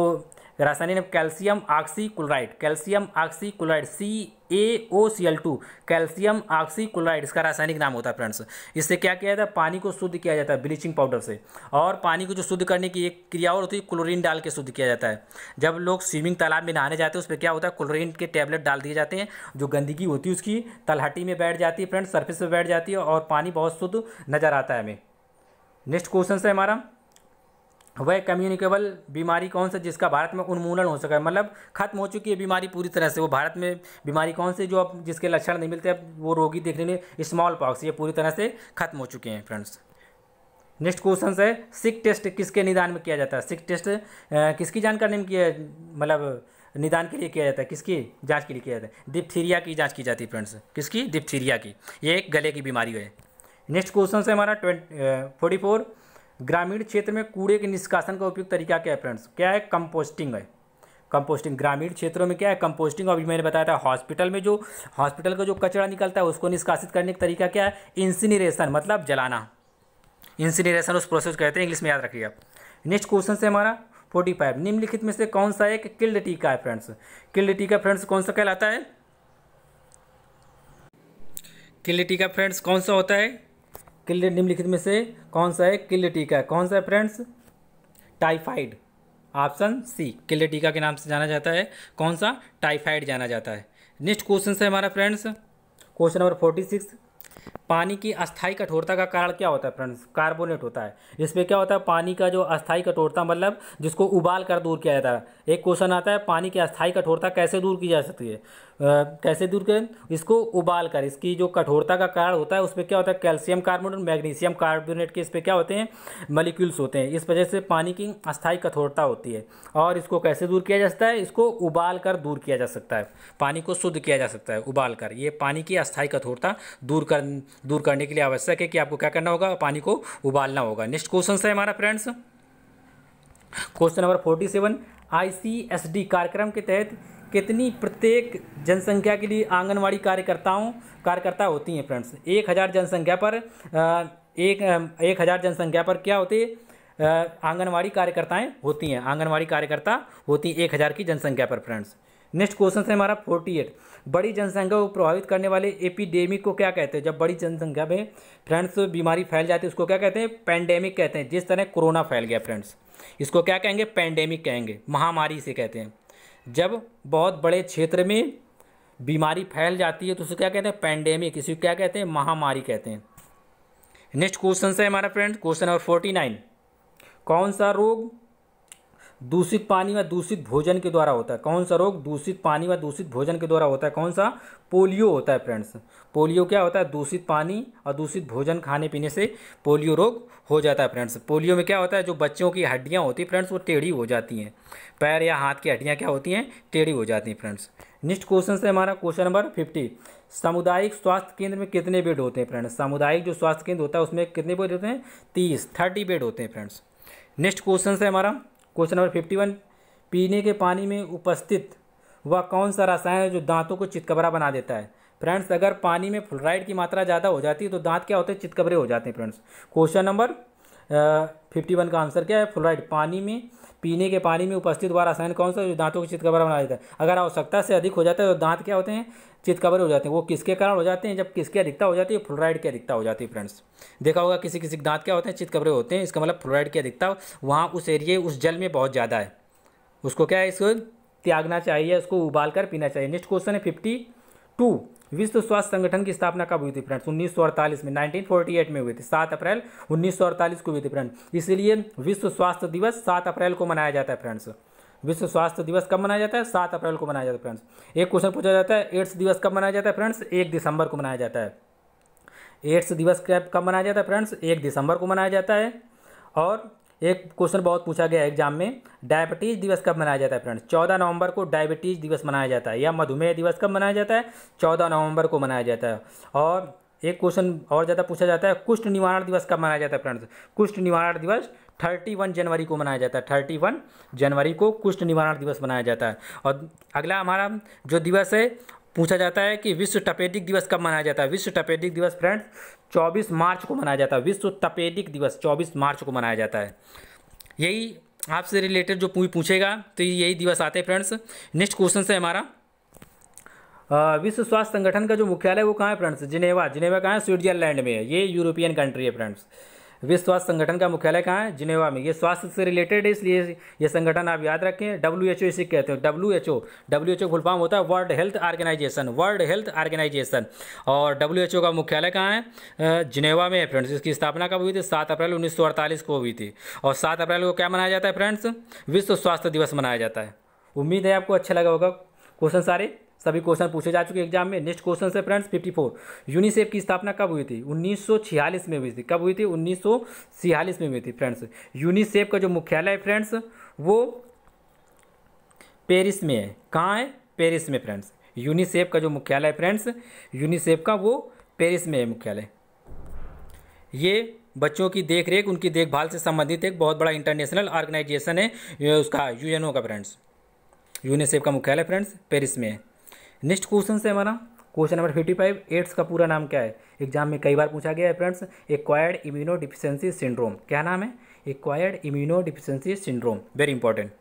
रासायनिक नाम calcium oxychloride calcium oxychloride C A O C L two calcium oxychloride इसका रासायनिक नाम होता है फ्रेंड्स इससे क्या किया जाता है पानी को शुद्ध किया जाता है ब्लीचिंग पाउडर से और पानी को जो शुद्ध करने की एक क्रिया और होती है क्लोरीन डाल के शुद्ध किया जाता है जब लोग स्विमिंग तालाब में नहाने जाते हैं उस पर क्या होता है क्लोरीन के टैबलेट डाल दिए जाते हैं जो गंदगी होती है उसकी तलहटी में बैठ जाती है फ्रेंड्स सर्फेस पर बैठ जाती है और पानी बहुत शुद्ध नज़र आता है हमें नेक्स्ट क्वेश्चन है हमारा वह कम्युनिकेबल बीमारी कौन सा जिसका भारत में उन्मूलन हो सका है मतलब खत्म हो चुकी है बीमारी पूरी तरह से वो भारत में बीमारी कौन सी जो अब जिसके लक्षण नहीं मिलते अब वो रोगी देखने में स्मॉल पॉक्स ये पूरी तरह से खत्म हो चुके हैं फ्रेंड्स नेक्स्ट क्वेश्चन है सिक टेस्ट किसके निदान में किया जाता है सिक टेस्ट किसकी जानकारी में किया मतलब निदान के लिए किया जाता है किसकी जांच के लिए किया जाता है डिप्थीरिया की जांच की जाती है फ्रेंड्स किसकी डिप्थीरिया की ये एक गले की बीमारी है नेक्स्ट क्वेश्चन है हमारा ट्वेंटी फोर ग्रामीण क्षेत्र में कूड़े के निष्कासन का उपयुक्त तरीका क्या है फ्रेंड्स क्या है कंपोस्टिंग है कंपोस्टिंग ग्रामीण क्षेत्रों में क्या है कंपोस्टिंग अभी मैंने बताया था हॉस्पिटल में जो हॉस्पिटल का जो कचरा निकलता है उसको निष्कासित करने का तरीका क्या है इंसिनरेशन मतलब जलाना इंसिनरेशन उस प्रोसेस कहते हैं इंग्लिश में याद रखिए आप नेक्स्ट क्वेश्चन से हमारा फोर्टी फाइव निम्नलिखित में से कौन सा एक किल्ड टीका है फ्रेंड्स किल्ड टीका फ्रेंड्स कौन सा कहलाता है किल्ड टीका फ्रेंड्स कौन सा होता है किल्ड निम्नलिखित में से कौन सा है किल्ड टीका कौन सा है friends typhoid option C killed टीका के नाम से जाना जाता है कौन सा टाइफाइड जाना जाता है नेक्स्ट क्वेश्चन है हमारा friends question number forty six पानी की अस्थाई कठोरता का कारण क्या होता है फ्रेंड्स कार्बोनेट होता है इसमें क्या होता है पानी का जो अस्थाई कठोरता मतलब जिसको उबाल कर दूर किया जाता है एक क्वेश्चन आता है पानी की अस्थाई कठोरता कैसे दूर की जा सकती है आ, कैसे दूर करें इसको उबाल कर इसकी जो कठोरता का कारण होता है उसमें क्या होता है कैल्शियम कार्बोनेट और मैग्नीशियम कार्बोनेट के इसमें क्या होते हैं मलिक्यूल्स होते हैं इस वजह से पानी की अस्थाई कठोरता होती है और इसको कैसे दूर किया जा सकता है इसको उबाल कर दूर किया जा सकता है पानी को शुद्ध किया जा सकता है उबाल कर ये पानी की अस्थाई कठोरता दूर कर दूर करने के लिए आवश्यक है कि आपको क्या करना होगा पानी को उबालना होगा नेक्स्ट क्वेश्चन है हमारा friends question number forty seven I कार्यक्रम के तहत कितनी प्रत्येक जनसंख्या के लिए आंगनवाड़ी कार्यकर्ताओं कार्यकर्ता होती हैं फ्रेंड्स एक हज़ार जनसंख्या पर एक एक हज़ार जनसंख्या पर क्या होते आंगनवाड़ी कार्यकर्ताएं होती हैं आंगनवाड़ी कार्यकर्ता होती हैं एक हज़ार की जनसंख्या पर फ्रेंड्स नेक्स्ट क्वेश्चन है हमारा फोर्टी एट बड़ी जनसंख्या को प्रभावित करने वाले एपिडेमिक को क्या कहते हैं जब बड़ी जनसंख्या में फ्रेंड्स बीमारी फैल जाती है उसको क्या कहते हैं पैंडेमिक कहते हैं जिस तरह कोरोना फैल गया फ्रेंड्स इसको क्या कहेंगे पैंडेमिक कहेंगे महामारी से कहते हैं जब बहुत बड़े क्षेत्र में बीमारी फैल जाती है तो उसको क्या कहते हैं पैंडेमिक इसको क्या कहते हैं महामारी कहते हैं नेक्स्ट क्वेश्चन है हमारा friend question number forty nine कौन सा रोग दूषित पानी व दूषित भोजन के द्वारा होता है कौन सा रोग दूषित पानी व दूषित भोजन के द्वारा होता है कौन सा पोलियो होता है फ्रेंड्स पोलियो क्या होता है दूषित पानी और दूषित भोजन खाने पीने से पोलियो रोग हो जाता है फ्रेंड्स पोलियो में क्या होता है जो बच्चों की हड्डियाँ होती हैं फ्रेंड्स वो टेढ़ी हो जाती हैं पैर या हाथ की हड्डियाँ क्या होती हैं टेढ़ी हो जाती हैं फ्रेंड्स नेक्स्ट क्वेश्चन से हमारा क्वेश्चन नंबर फिफ्टी सामुदायिक स्वास्थ्य केंद्र में कितने बेड होते हैं फ्रेंड्स सामुदायिक जो स्वास्थ्य केंद्र होता है उसमें कितने बेड होते हैं तीस थर्टी बेड होते हैं फ्रेंड्स नेक्स्ट क्वेश्चन से हमारा क्वेश्चन नंबर फिफ्टी वन पीने के पानी में उपस्थित वह कौन सा रसायन है जो दांतों को चितकबरा बना देता है फ्रेंड्स अगर पानी में फ्लोराइड की मात्रा ज़्यादा हो जाती है तो दांत क्या होते हैं चितकबरे हो जाते हैं friends question number fifty one का आंसर क्या है फ्लोराइड पानी में पीने के पानी में उपस्थित हुआ रसायन कौन सा जो दांतों को चितकबर बना देता है अगर आवश्यकता से अधिक हो जाता है तो दांत क्या होते हैं चितकबर हो जाते हैं वो किसके कारण हो जाते हैं जब किसकी अधिकता हो जाती है फ्लोराइड की अधिकता हो जाती है फ्रेंड्स देखा होगा किसी किसी दांत क्या होते हैं चितकबरे होते हैं इसका मतलब फ्लोराइड की अधिकता वहाँ उस एरिए उस जल में बहुत ज़्यादा है उसको क्या है इसको त्यागना चाहिए उसको उबाल कर पीना चाहिए नेक्स्ट क्वेश्चन है फिफ्टी टू विश्व स्वास्थ्य संगठन की स्थापना कब हुई थी फ्रेंड्स उन्नीस में 1948 में हुई थी सात अप्रैल उन्नीस को हुई थी फ्रेंड्स इसलिए विश्व स्वास्थ्य दिवस सात अप्रैल को मनाया जाता है फ्रेंड्स विश्व स्वास्थ्य दिवस कब मनाया जाता है सात अप्रैल को मनाया जाता है फ्रेंड्स एक क्वेश्चन पूछा जाता है एड्स दिवस कब मनाया जाता है फ्रेंड्स एक दिसंबर को मनाया जाता है एड्स दिवस कब मनाया जाता है फ्रेंड्स एक दिसंबर को मनाया जाता है और एक क्वेश्चन बहुत पूछा गया एग्जाम में डायबिटीज़ दिवस कब मनाया जाता है फ्रेंड्स चौदह नवंबर को डायबिटीज़ दिवस मनाया जाता है या मधुमेह दिवस कब मनाया जाता है चौदह नवंबर को मनाया जाता है और एक क्वेश्चन और ज़्यादा पूछा जाता है कुष्ठ निवारण दिवस कब मनाया जाता है फ्रेंड्स कुष्ठ निवारण दिवस थर्टी वन जनवरी को मनाया जाता है थर्टी वन जनवरी को कुष्ठ निवारण दिवस मनाया जाता है और अगला हमारा जो दिवस है पूछा जाता है कि विश्व टपेडिक दिवस कब मनाया जाता है विश्व टपेडिक दिवस फ्रेंड्स 24 मार्च को मनाया जाता है विश्व तपेदिक दिवस 24 मार्च को मनाया जाता है यही आपसे रिलेटेड जो पूछेगा तो यही दिवस आते हैं फ्रेंड्स नेक्स्ट क्वेश्चन से हमारा विश्व स्वास्थ्य संगठन का जो मुख्यालय वो कहाँ है फ्रेंड्स जिनेवा जिनेवा कहाँ है स्विट्जरलैंड में है ये यूरोपियन कंट्री है फ्रेंड्स विश्व स्वास्थ्य संगठन का मुख्यालय कहाँ है जिनेवा में ये स्वास्थ्य से रिलेटेड है इसलिए ये संगठन आप याद रखें डब्ल्यू एच ओ इसे कहते हैं W H O W H O full form होता है world health organisation world health organisation और डब्ल्यू एच ओ का मुख्यालय कहाँ है जिनेवा में है फ्रेंड्स इसकी स्थापना कब हुई थी सात अप्रैल उन्नीस सौ अड़तालीस को हुई थी और सात अप्रैल को क्या मनाया जाता है फ्रेंड्स विश्व स्वास्थ्य दिवस मनाया जाता है उम्मीद है आपको अच्छा लगा होगा क्वेश्चन सारे सभी क्वेश्चन पूछे जा चुके एग्जाम में नेक्स्ट क्वेश्चन है फ्रेंड्स 54 यूनिसेफ की स्थापना कब हुई थी 1946 में हुई थी कब हुई थी 1946 में हुई थी फ्रेंड्स यूनिसेफ का जो मुख्यालय है फ्रेंड्स वो पेरिस में है कहाँ है पेरिस में फ्रेंड्स यूनिसेफ का जो मुख्यालय है फ्रेंड्स यूनिसेफ का वो पेरिस में है मुख्यालय ये बच्चों की देखरेख उनकी देखभाल से संबंधित एक बहुत बड़ा इंटरनेशनल ऑर्गेनाइजेशन है उसका यूएनओ का फ्रेंड्स यूनिसेफ का मुख्यालय फ्रेंड्स पेरिस में है नेक्स्ट क्वेश्चन से हमारा question number fifty five AIDS का पूरा नाम क्या है एग्जाम में कई बार पूछा गया है friends acquired immunodeficiency syndrome क्या नाम है acquired immunodeficiency syndrome very important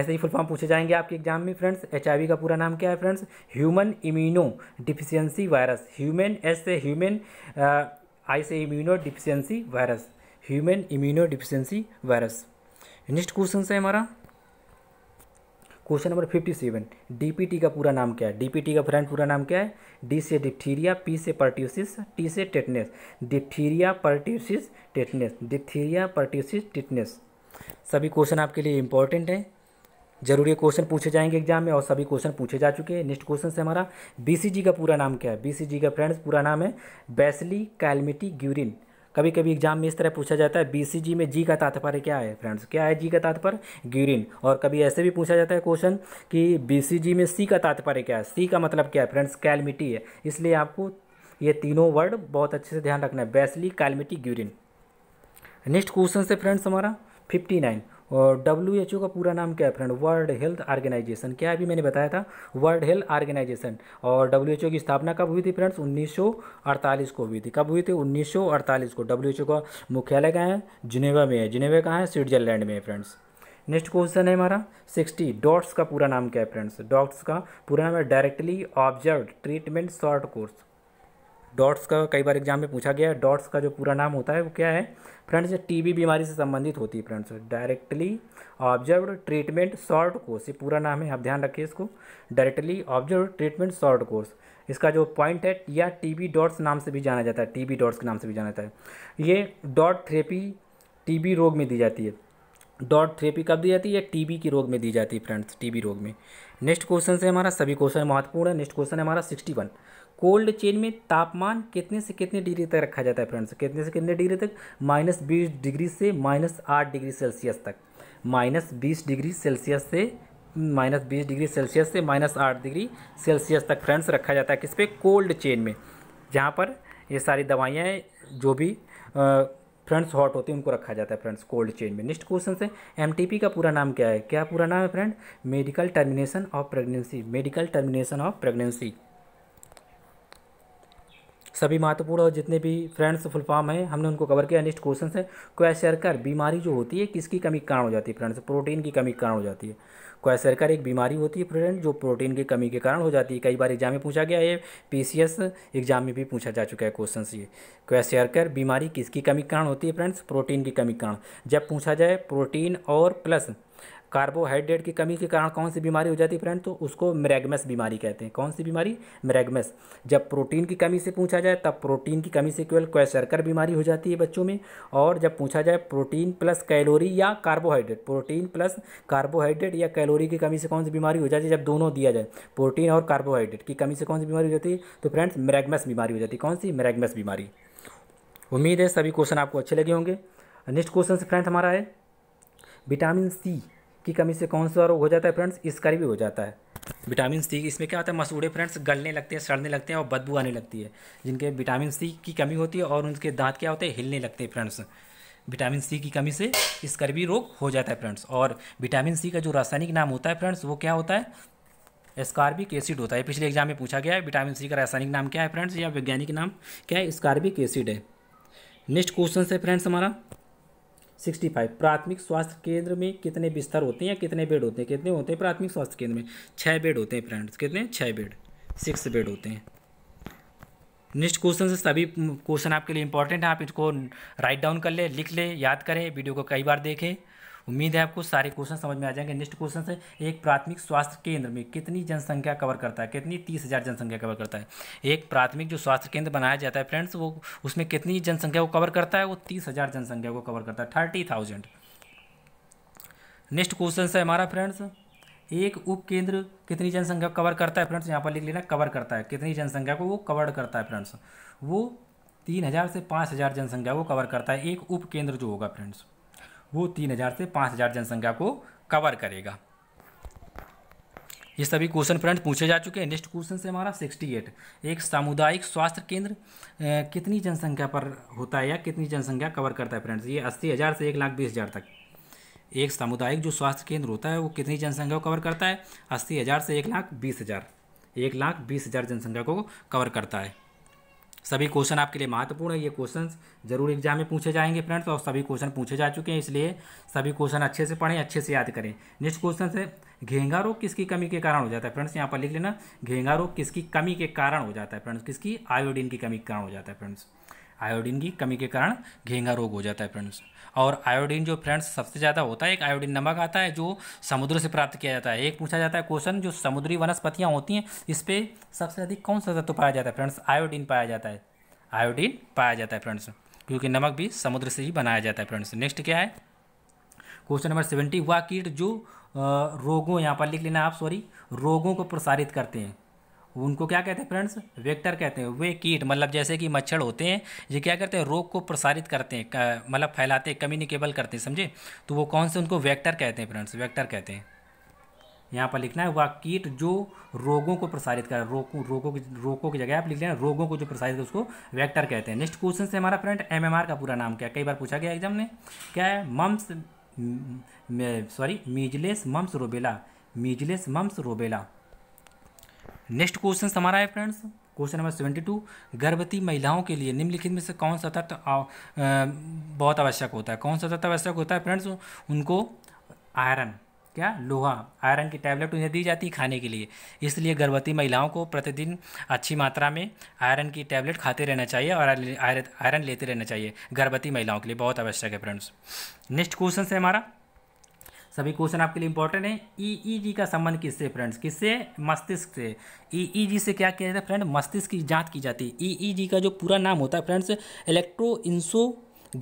ऐसे ही फुल फॉर्म पूछे जाएंगे आपके एग्जाम में फ्रेंड्स एच का पूरा नाम क्या है friends human immunodeficiency virus human S से ह्यूमन आई से immunodeficiency virus human immunodeficiency virus next question से हमारा question number fifty seven DPT का पूरा नाम क्या है डीपीटी का फ्रेंड पूरा नाम क्या है डी से डिप्थीरिया पी से पर्ट्यूसिस टी से tetanus diphtheria pertussis tetanus diphtheria pertussis tetanus सभी क्वेश्चन आपके लिए इंपॉर्टेंट है जरूरी क्वेश्चन पूछे जाएंगे एग्जाम में और सभी क्वेश्चन पूछे जा चुके हैं नेक्स्ट क्वेश्चन से हमारा बीसीजी का पूरा नाम क्या है बीसीजी का फ्रेंड्स पूरा नाम है बैसली कैलमिटी ग्यूरिन कभी कभी एग्जाम में इस तरह पूछा जाता है बीसीजी में जी का तात्पर्य क्या है फ्रेंड्स क्या है जी का तात्पर्य ग्यूरिन और कभी ऐसे भी पूछा जाता है क्वेश्चन कि बीसीजी में सी का तात्पर्य क्या है सी का मतलब क्या है फ्रेंड्स कैलमिटी है इसलिए आपको ये तीनों वर्ड बहुत अच्छे से ध्यान रखना है bacillus Calmette Guerin next question से फ्रेंड्स हमारा फिफ्टी नाइन और डब्ल्यू एच ओ का पूरा नाम क्या है फ्रेंड वर्ल्ड हेल्थ ऑर्गेनाइजेशन क्या अभी मैंने बताया था वर्ल्ड हेल्थ ऑर्गेनाइजेशन और डब्ल्यू एच ओ की स्थापना कब हुई थी फ्रेंड्स 1948 को हुई थी कब हुई थी 1948 को डब्ल्यू एच ओ का मुख्यालय कहाँ है जिनेवा में है जिनेवा कहाँ है स्विट्जरलैंड में है फ्रेंड्स नेक्स्ट क्वेश्चन है हमारा सिक्सटी डॉट्स का पूरा नाम क्या है फ्रेंड्स डॉट्स का पूरा नाम है directly observe treatment short course DOTS का कई बार एग्जाम में पूछा गया है डॉट्स का जो पूरा नाम होता है वो क्या है फ्रेंड्स ये टीबी बीमारी से संबंधित होती है friends directly observe treatment short course ये पूरा नाम है आप ध्यान रखिए इसको directly observe treatment short course इसका जो पॉइंट है या बी डॉट्स नाम से भी जाना जाता है बी डॉट्स के नाम से भी जाना जाता है ये डॉट थेरेपी बी रोग में दी जाती है डॉट थेरेपी कब दी जाती है टीबी की रोग में दी जाती है फ्रेंड्स टीबी रोग में नेक्स्ट क्वेश्चन से हमारा सभी क्वेश्चन महत्वपूर्ण है नेक्स्ट क्वेश्चन है हमारा सिक्सटी वन कोल्ड चेन में तापमान कितने से कितने डिग्री तक रखा जाता है फ्रेंड्स कितने से कितने डिग्री तक माइनस बीस डिग्री से माइनस आठ डिग्री सेल्सियस तक माइनस बीस डिग्री सेल्सियस से माइनस बीस डिग्री सेल्सियस से माइनस आठ डिग्री सेल्सियस तक फ्रेंड्स रखा जाता है किस पे कोल्ड चेन में जहाँ पर ये सारी दवाइयाँ जो भी फ्रेंड्स हॉट होती हैं उनको रखा जाता है फ्रेंड्स कोल्ड चेन में नेक्स्ट क्वेश्चन से एम का पूरा नाम क्या है क्या पूरा नाम है friend medical termination of pregnancy medical termination of pregnancy सभी महत्वपूर्ण और जितने भी फ्रेंड्स फुल फॉर्म हैं हमने उनको कवर किया नेक्स्ट क्वेश्चन है क्वेश्चर कर बीमारी जो होती है किसकी कमी कारण हो जाती है फ्रेंड्स प्रोटीन की कमी कारण हो जाती है क्वेश्चर कर एक बीमारी होती है फ्रेंड जो प्रोटीन की कमी के कारण हो जाती है कई बार एग्जाम में पूछा गया है पी एग्जाम में भी पूछा जा चुका है क्वेश्चन ये क्वेश्चर कर बीमारी किसकी कमी कारण होती है फ्रेंड्स प्रोटीन की कमी कारण जब पूछा जाए प्रोटीन और प्लस कार्बोहाइड्रेट की कमी के कारण कौन सी बीमारी हो जाती है फ्रेंड तो उसको मरेगमस बीमारी कहते हैं कौन सी बीमारी मरेगमस जब प्रोटीन की कमी से पूछा जाए तब प्रोटीन की कमी से केवल क्वेशरकर बीमारी हो जाती है बच्चों में और जब पूछा जाए प्रोटीन प्लस कैलोरी या कार्बोहाइड्रेट प्रोटीन प्लस कार्बोहाइड्रेट या कैलोरी की कमी से कौन सी बीमारी हो जाती है जब दोनों दिया जाए प्रोटीन और कार्बोहाइड्रेट की कमी से कौन सी बीमारी हो जाती है तो फ्रेंड्स मरेगमस बीमारी हो जाती है कौन सी मरेगमस बीमारी उम्मीद है सभी क्वेश्चन आपको अच्छे लगे होंगे नेक्स्ट क्वेश्चन फ्रेंड हमारा है विटामिन सी की कमी से कौन सा रोग हो जाता है फ्रेंड्स इसका भी हो जाता है विटामिन सी इसमें क्या होता है मसूड़े फ्रेंड्स गलने लगते हैं सड़ने लगते हैं और बदबू आने लगती है जिनके विटामिन सी की कमी होती है और उनके दांत क्या होते हैं हिलने लगते हैं फ्रेंड्स विटामिन सी की कमी से स्कर्वी रोग हो जाता है फ्रेंड्स और विटामिन सी का जो रासायनिक नाम होता है फ्रेंड्स वो क्या होता है स्कार्बिक एसिड होता है पिछले एग्जाम में पूछा गया है विटामिन सी का रासायनिक नाम क्या है फ्रेंड्स या वैज्ञानिक नाम क्या है स्कार्बिक एसिड है नेक्स्ट क्वेश्चन है फ्रेंड्स हमारा सिक्सटी फाइव प्राथमिक स्वास्थ्य केंद्र में कितने बिस्तर होते हैं या कितने बेड होते हैं कितने होते हैं प्राथमिक स्वास्थ्य केंद्र में छः बेड होते हैं फ्रेंड्स कितने छः बेड सिक्स बेड होते हैं नेक्स्ट क्वेश्चन से सभी क्वेश्चन आपके लिए इंपॉर्टेंट है आप इसको राइट डाउन कर ले लिख ले याद करें वीडियो को कई बार देखें उम्मीद है आपको सारे क्वेश्चन समझ में आ जाएंगे नेक्स्ट क्वेश्चन है एक प्राथमिक स्वास्थ्य केंद्र में कितनी जनसंख्या कवर करता है कितनी तीस हज़ार जनसंख्या कवर करता है एक प्राथमिक जो स्वास्थ्य केंद्र बनाया जाता है फ्रेंड्स वो उसमें कितनी जनसंख्या को कवर करता है वो तीस हज़ार जनसंख्या को कवर करता है थर्टी थाउजेंड नेक्स्ट क्वेश्चन है हमारा फ्रेंड्स एक उप केंद्र कितनी जनसंख्या कवर करता है फ्रेंड्स यहाँ पर लिख लेना कवर करता है कितनी जनसंख्या को वो कवर करता है फ्रेंड्स वो तीन हज़ार से पाँच हज़ार जनसंख्या को कवर करता है एक उप केंद्र जो होगा फ्रेंड्स वो तीन हज़ार से पाँच हज़ार जनसंख्या को कवर करेगा ये सभी क्वेश्चन फ्रेंड्स पूछे जा चुके हैं नेक्स्ट क्वेश्चन से हमारा 68 एक सामुदायिक स्वास्थ्य केंद्र कितनी जनसंख्या पर होता है या कितनी जनसंख्या कवर करता है फ्रेंड्स ये अस्सी हज़ार से एक लाख बीस हज़ार तक एक सामुदायिक जो स्वास्थ्य केंद्र होता है वो कितनी जनसंख्या को कवर करता है अस्सी हज़ार से एक लाख बीस हज़ार एक लाख बीस हज़ार जनसंख्या को कवर करता है सभी क्वेश्चन आपके लिए महत्वपूर्ण है ये क्वेश्चन जरूर एग्जाम में पूछे जाएंगे फ्रेंड्स और सभी क्वेश्चन पूछे जा चुके हैं इसलिए सभी क्वेश्चन अच्छे से पढ़ें अच्छे से याद करें नेक्स्ट क्वेश्चन है घेंगा रोग किसकी कमी के कारण हो जाता है फ्रेंड्स यहाँ पर लिख लेना घेंगा रोग किसकी कमी के कारण हो जाता है फ्रेंड्स किसकी आयोडीन की कमी के कारण हो जाता है फ्रेंड्स आयोडीन की कमी के कारण घेंगा रोग हो जाता है फ्रेंड्स और आयोडीन जो फ्रेंड्स सबसे ज़्यादा होता है एक आयोडीन नमक आता है जो समुद्र से प्राप्त किया जाता है एक पूछा जाता है क्वेश्चन जो समुद्री वनस्पतियाँ होती हैं इस पर सबसे अधिक कौन सा तत्व पाया जाता है फ्रेंड्स आयोडीन पाया जाता है आयोडीन पाया जाता है फ्रेंड्स क्योंकि नमक भी समुद्र से ही बनाया जाता है फ्रेंड्स नेक्स्ट क्या है क्वेश्चन नंबर सेवेंटी वह कीट जो रोगों यहाँ पर लिख लेना आप सॉरी रोगों को प्रसारित करते हैं उनको क्या कहते हैं फ्रेंड्स वेक्टर कहते हैं वे कीट मतलब जैसे कि मच्छर होते हैं ये क्या करते हैं रोग को प्रसारित करते हैं मतलब फैलाते हैं कम्युनिकेबल करते हैं समझे तो वो कौन से उनको वेक्टर कहते हैं फ्रेंड्स वेक्टर कहते हैं यहाँ पर लिखना है वह कीट जो रोगों को प्रसारित कर रोगों रोगों की रोगों की जगह आप लिख लेना रोगों को जो प्रसारित कर उसको वेक्टर कहते हैं नेक्स्ट क्वेश्चन से हमारा फ्रेंड एमएमआर का पूरा नाम क्या कई बार पूछा गया एग्जाम ने क्या है mumps sorry measles mumps rubella measles mumps rubella next question हमारा है friends question number seventy two गर्भवती महिलाओं के लिए निम्नलिखित में से कौन सा तत्व बहुत आवश्यक होता है कौन सा तत्व आवश्यक होता है फ्रेंड्स उनको आयरन क्या लोहा आयरन की टैबलेट उन्हें दी जाती है खाने के लिए इसलिए गर्भवती महिलाओं को प्रतिदिन अच्छी मात्रा में आयरन की टैबलेट खाते रहना चाहिए और आयरन लेते रहना चाहिए गर्भवती महिलाओं के लिए बहुत आवश्यक है फ्रेंड्स नेक्स्ट क्वेश्चन है हमारा सभी क्वेश्चन आपके लिए इंपॉर्टेंट है ईईजी e e का संबंध किससे फ्रेंड्स किससे मस्तिष्क से ईईजी e से क्या किया जाता है फ्रेंड मस्तिष्क की जांच की जाती है ईईजी का जो पूरा नाम होता है friends 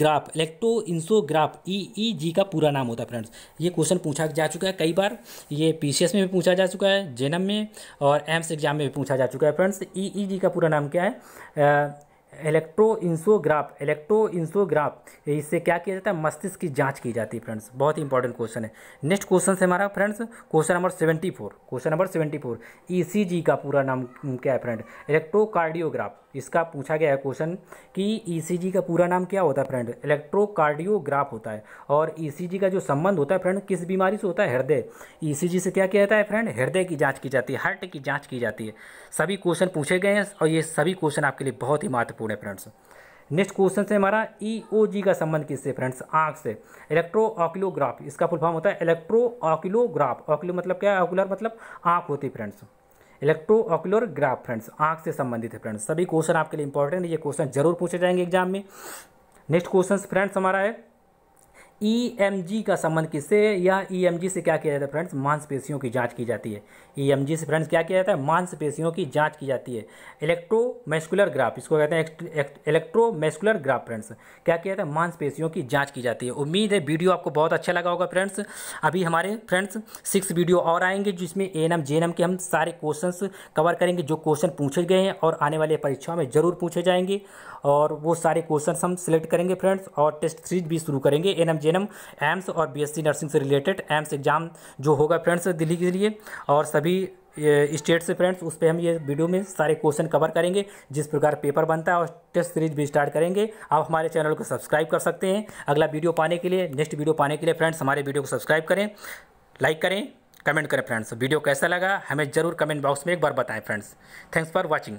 electroencephalograph electroencephalograph EEG का पूरा नाम होता है फ्रेंड्स ये क्वेश्चन पूछा जा चुका है कई बार ये पीसीएस में भी पूछा जा चुका है जेनम में और एम्स एग्जाम में भी पूछा जा चुका है फ्रेंड्स जी का पूरा नाम क्या है इलेक्ट्रो इंसोग्राफ इलेक्ट्रो इंसोग्राफ इससे क्या किया जाता है मस्तिष्क की जांच की जाती है फ्रेंड्स बहुत ही इंपॉर्टेंट क्वेश्चन है नेक्स्ट क्वेश्चन से हमारा friends question number seventy four question number seventy four E का पूरा नाम क्या है फ्रेंड इलेक्ट्रोकार्डियोग्राफ इसका पूछा गया है क्वेश्चन कि ईसीजी e का पूरा नाम क्या होता है फ्रेंड इलेक्ट्रोकार्डियोग्राफ होता है और ईसीजी e का जो संबंध होता है फ्रेंड किस बीमारी से होता है हृदय ईसीजी e से क्या किया जाता है फ्रेंड हृदय की जाँच की जाती है हार्ट की जाँच की जाती है सभी क्वेश्चन पूछे गए हैं और ये सभी क्वेश्चन आपके लिए बहुत ही महत्वपूर्ण है फ्रेंड्स नेक्स्ट क्वेश्चन से हमारा ई का संबंध किससे फ्रेंड्स आँख से इलेक्ट्रो ऑक्लोग्राफ इसका फुल फॉर्म होता है इलेक्ट्रो ऑक्लोग्राफ ऑक्लो मतलब क्या है ऑक्युलर मतलब आँख होती friends electrooculograph friends आंख से संबंधित है फ्रेंड्स सभी क्वेश्चन आपके लिए इंपॉर्टेंट है ये क्वेश्चन जरूर पूछे जाएंगे एग्जाम में नेक्स्ट क्वेश्चन फ्रेंड्स हमारा है ई e का संबंध किससे या ई e से क्या किया जाता है फ्रेंड्स मांसपेशियों की जांच की जाती है ई e से फ्रेंड्स क्या किया जाता है मांसपेशियों की जांच की जाती है इलेक्ट्रोमेस्कुलर ग्राफ इसको कहते हैं इलेक्ट्रोमेस्कुलर ग्राफ फ्रेंड्स क्या किया जाता है मांसपेशियों की जाँच की जाती है उम्मीद है वीडियो आपको बहुत अच्छा लगा होगा फ्रेंड्स अभी हमारे फ्रेंड्स सिक्स वीडियो और आएंगे जिसमें ए एन एम के हम सारे क्वेश्चन कवर करेंगे जो क्वेश्चन पूछे गए हैं और आने वाले परीक्षाओं में ज़रूर पूछे जाएंगे और वो सारे क्वेश्चन हम सिलेक्ट करेंगे फ्रेंड्स और टेस्ट सीरीज भी शुरू करेंगे ए एन जे एम्स और बी नर्सिंग से रिलेटेड एम्स एग्ज़ाम जो होगा फ्रेंड्स दिल्ली के लिए और सभी स्टेट से फ्रेंड्स उस पर हम ये वीडियो में सारे क्वेश्चन कवर करेंगे जिस प्रकार पेपर बनता है और टेस्ट सीरीज भी स्टार्ट करेंगे आप हमारे चैनल को सब्सक्राइब कर सकते हैं अगला वीडियो पाने के लिए नेक्स्ट वीडियो पाने के लिए फ्रेंड्स हमारे वीडियो को सब्सक्राइब करें लाइक करें कमेंट करें फ्रेंड्स वीडियो कैसा लगा हमें ज़रूर कमेंट बॉक्स में एक बार बताएं फ्रेंड्स थैंक्स फॉर वॉचिंग